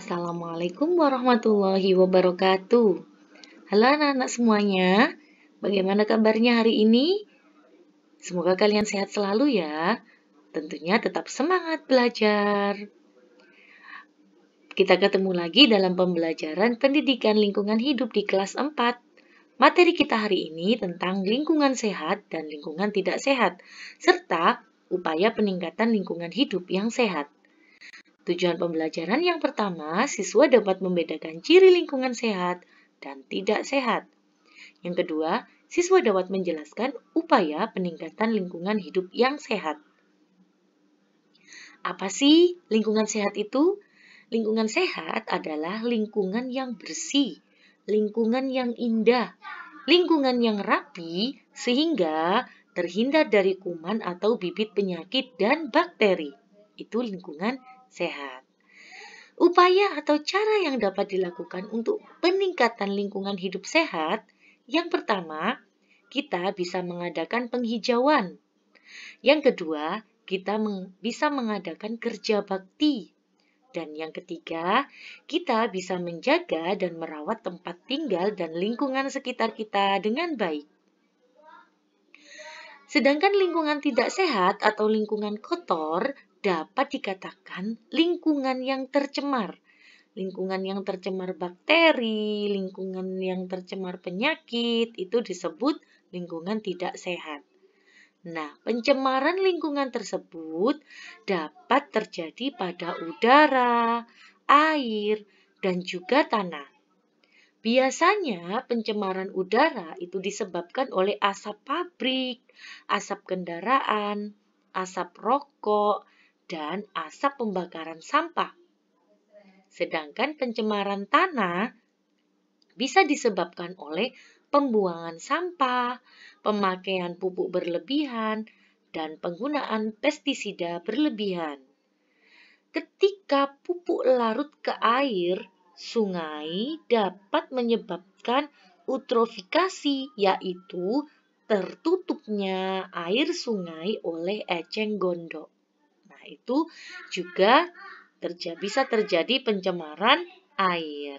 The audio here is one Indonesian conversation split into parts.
Assalamualaikum warahmatullahi wabarakatuh. Halo anak-anak semuanya, bagaimana kabarnya hari ini? Semoga kalian sehat selalu ya. Tentunya tetap semangat belajar. Kita ketemu lagi dalam pembelajaran pendidikan lingkungan hidup di kelas 4. Materi kita hari ini tentang lingkungan sehat dan lingkungan tidak sehat, serta upaya peningkatan lingkungan hidup yang sehat. Tujuan pembelajaran yang pertama, siswa dapat membedakan ciri lingkungan sehat dan tidak sehat. Yang kedua, siswa dapat menjelaskan upaya peningkatan lingkungan hidup yang sehat. Apa sih lingkungan sehat itu? Lingkungan sehat adalah lingkungan yang bersih, lingkungan yang indah, lingkungan yang rapi sehingga terhindar dari kuman atau bibit penyakit dan bakteri. Itu lingkungan sehat. Upaya atau cara yang dapat dilakukan untuk peningkatan lingkungan hidup sehat, yang pertama, kita bisa mengadakan penghijauan. Yang kedua, kita meng bisa mengadakan kerja bakti. Dan yang ketiga, kita bisa menjaga dan merawat tempat tinggal dan lingkungan sekitar kita dengan baik. Sedangkan lingkungan tidak sehat atau lingkungan kotor dapat dikatakan lingkungan yang tercemar. Lingkungan yang tercemar bakteri, lingkungan yang tercemar penyakit, itu disebut lingkungan tidak sehat. Nah, pencemaran lingkungan tersebut dapat terjadi pada udara, air, dan juga tanah. Biasanya pencemaran udara itu disebabkan oleh asap pabrik, asap kendaraan, asap rokok, dan asap pembakaran sampah. Sedangkan pencemaran tanah bisa disebabkan oleh pembuangan sampah, pemakaian pupuk berlebihan, dan penggunaan pestisida berlebihan. Ketika pupuk larut ke air, sungai dapat menyebabkan utrofikasi, yaitu tertutupnya air sungai oleh eceng gondok itu juga terja bisa terjadi pencemaran air.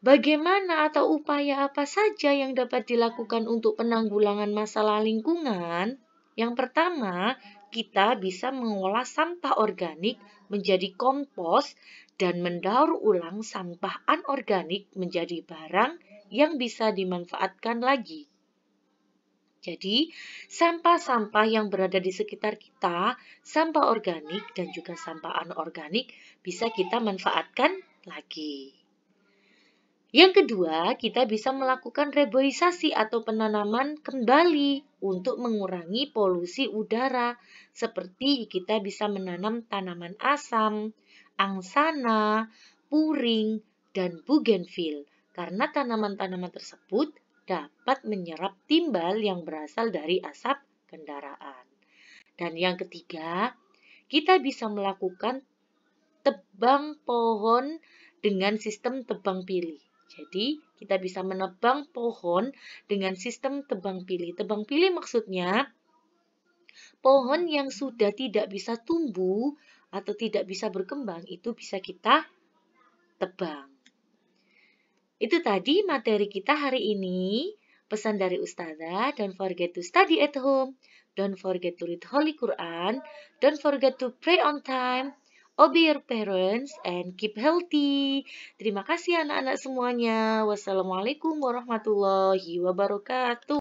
Bagaimana atau upaya apa saja yang dapat dilakukan untuk penanggulangan masalah lingkungan? Yang pertama, kita bisa mengolah sampah organik menjadi kompos dan mendaur ulang sampah anorganik menjadi barang yang bisa dimanfaatkan lagi. Jadi, sampah-sampah yang berada di sekitar kita, sampah organik dan juga sampah anorganik bisa kita manfaatkan lagi. Yang kedua, kita bisa melakukan reboisasi atau penanaman kembali untuk mengurangi polusi udara, seperti kita bisa menanam tanaman asam, angsana, puring, dan bougainville, karena tanaman-tanaman tersebut dapat menyerap timbal yang berasal dari asap kendaraan. Dan yang ketiga, kita bisa melakukan tebang pohon dengan sistem tebang pilih. Jadi, kita bisa menebang pohon dengan sistem tebang pilih. Tebang pilih maksudnya pohon yang sudah tidak bisa tumbuh atau tidak bisa berkembang itu bisa kita tebang. Itu tadi materi kita hari ini. Pesan dari Ustazah, don't forget to study at home. Don't forget to read Holy Quran. Don't forget to pray on time. Obey your parents and keep healthy. Terima kasih anak-anak semuanya. Wassalamualaikum warahmatullahi wabarakatuh.